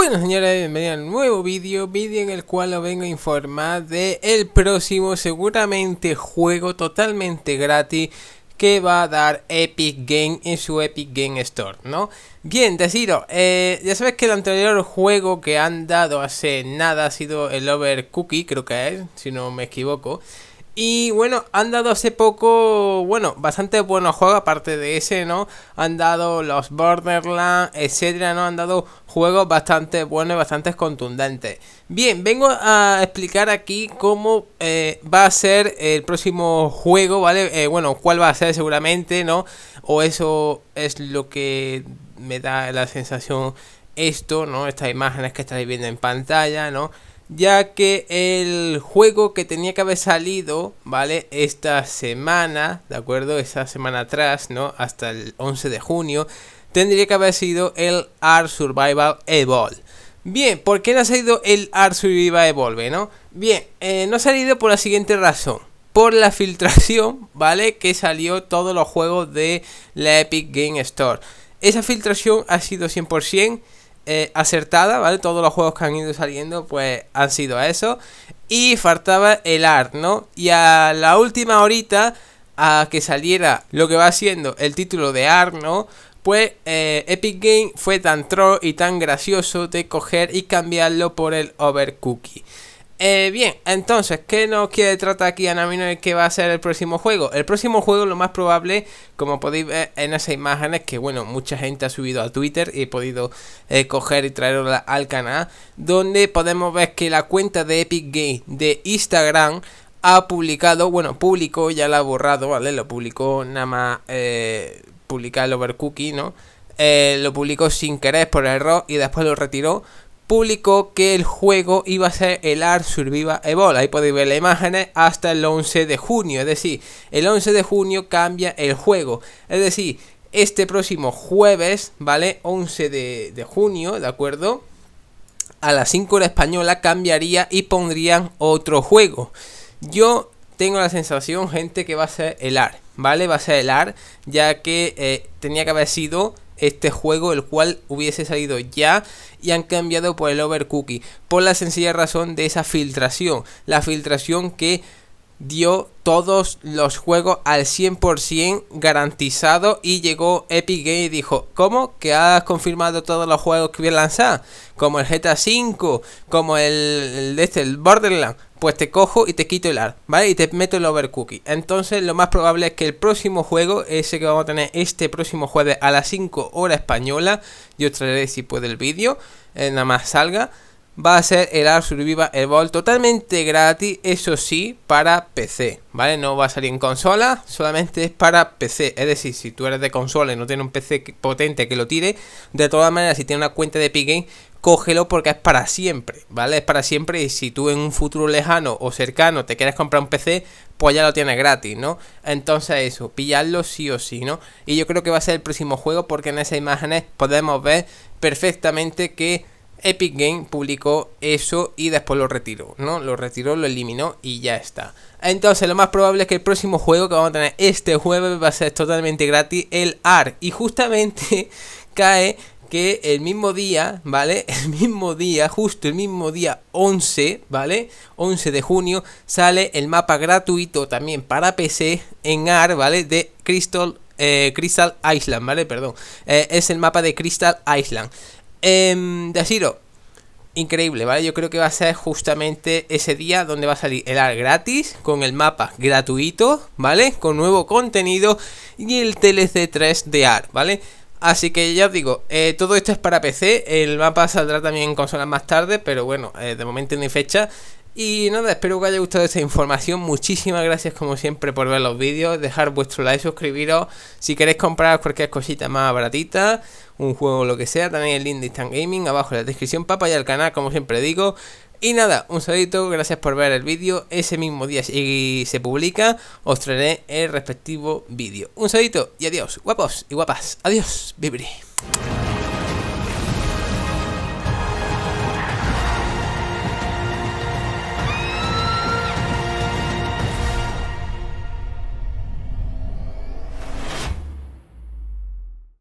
Bueno señores, bienvenidos a un nuevo vídeo, vídeo en el cual os vengo a informar de el próximo seguramente juego totalmente gratis que va a dar Epic Game en su Epic Game Store, ¿no? Bien, deciros, eh, ya sabéis que el anterior juego que han dado hace nada ha sido el Over Cookie, creo que es, si no me equivoco. Y bueno, han dado hace poco, bueno, bastante buenos juegos, aparte de ese, ¿no? Han dado los Borderlands, etcétera, ¿no? Han dado juegos bastante buenos y bastante contundentes. Bien, vengo a explicar aquí cómo eh, va a ser el próximo juego, ¿vale? Eh, bueno, cuál va a ser seguramente, ¿no? O eso es lo que me da la sensación esto, ¿no? Estas imágenes que estáis viendo en pantalla, ¿no? ya que el juego que tenía que haber salido, ¿vale? Esta semana, ¿de acuerdo? Esta semana atrás, ¿no? Hasta el 11 de junio, tendría que haber sido el Art Survival Evolve. Bien, ¿por qué no ha salido el Art Survival Evolve, no? Bien, eh, no ha salido por la siguiente razón. Por la filtración, ¿vale? Que salió todos los juegos de la Epic Game Store. Esa filtración ha sido 100% eh, acertada, ¿vale? Todos los juegos que han ido saliendo, pues han sido eso. Y faltaba el art, ¿no? Y a la última horita, a que saliera lo que va siendo el título de Arno ¿no? Pues eh, Epic Game fue tan troll y tan gracioso de coger y cambiarlo por el Overcookie. Eh, bien, entonces, ¿qué nos quiere tratar aquí Anamino ¿Qué va a ser el próximo juego? El próximo juego, lo más probable, como podéis ver en esas imágenes, que bueno, mucha gente ha subido a Twitter y he podido eh, coger y traerla al canal, donde podemos ver que la cuenta de Epic Games de Instagram ha publicado, bueno, publicó, ya la ha borrado, ¿vale? Lo publicó nada más publicó eh, publicar el Overcookie, ¿no? Eh, lo publicó sin querer por error y después lo retiró publicó que el juego iba a ser el Art Survival Ebola. Ahí podéis ver las imágenes hasta el 11 de junio. Es decir, el 11 de junio cambia el juego. Es decir, este próximo jueves, ¿vale? 11 de, junio, ¿de acuerdo? A las 5 horas la española cambiaría y pondrían otro juego. Yo tengo la sensación, gente, que va a ser el AR, ¿vale? Va a ser el AR, ya que eh, tenía que haber sido este juego, el cual hubiese salido ya y han cambiado por el overcookie, por la sencilla razón de esa filtración, la filtración que dio todos los juegos al 100% garantizado y llegó Epic Games y dijo, ¿cómo? ¿Que has confirmado todos los juegos que voy a lanzar? Como el GTA V, como el, de este, el Borderlands. Pues te cojo y te quito el AR, ¿vale? Y te meto el overcookie. Entonces lo más probable es que el próximo juego, ese que vamos a tener este próximo jueves a las 5 horas española, yo traeré si puede el vídeo, eh, nada más salga va a ser el Ark Survival Evolved totalmente gratis, eso sí, para PC, ¿vale? No va a salir en consola, solamente es para PC, es decir, si tú eres de consola y no tienes un PC potente que lo tire, de todas maneras, si tienes una cuenta de Epic cógelo porque es para siempre, ¿vale? Es para siempre y si tú en un futuro lejano o cercano te quieres comprar un PC, pues ya lo tienes gratis, ¿no? Entonces eso, pillarlo sí o sí, ¿no? Y yo creo que va a ser el próximo juego porque en esas imágenes podemos ver perfectamente que Epic Game publicó eso y después lo retiró, ¿no? Lo retiró, lo eliminó y ya está. Entonces lo más probable es que el próximo juego que vamos a tener este jueves va a ser totalmente gratis, el AR. Y justamente cae que el mismo día, ¿vale? El mismo día, justo el mismo día 11, ¿vale? 11 de junio sale el mapa gratuito también para PC en AR, ¿vale? De Crystal, eh, Island, ¿vale? Perdón. Eh, es el mapa de Crystal Island. De em, deciros, increíble, ¿vale? Yo creo que va a ser justamente ese día donde va a salir el AR gratis, con el mapa gratuito, ¿vale? Con nuevo contenido y el TLC 3 de AR, ¿vale? Así que ya os digo, eh, todo esto es para PC, el mapa saldrá también en consolas más tarde, pero bueno, eh, de momento no hay fecha. Y nada, espero que os haya gustado esta información. Muchísimas gracias como siempre por ver los vídeos. Dejar vuestro like, suscribiros. Si queréis comprar cualquier cosita más baratita, un juego o lo que sea, también el link de Instant Gaming abajo en la descripción, papá, y al canal, como siempre digo. Y nada, un saludito, gracias por ver el vídeo. Ese mismo día si se publica, os traeré el respectivo vídeo. Un saludito y adiós, guapos y guapas. Adiós, vibri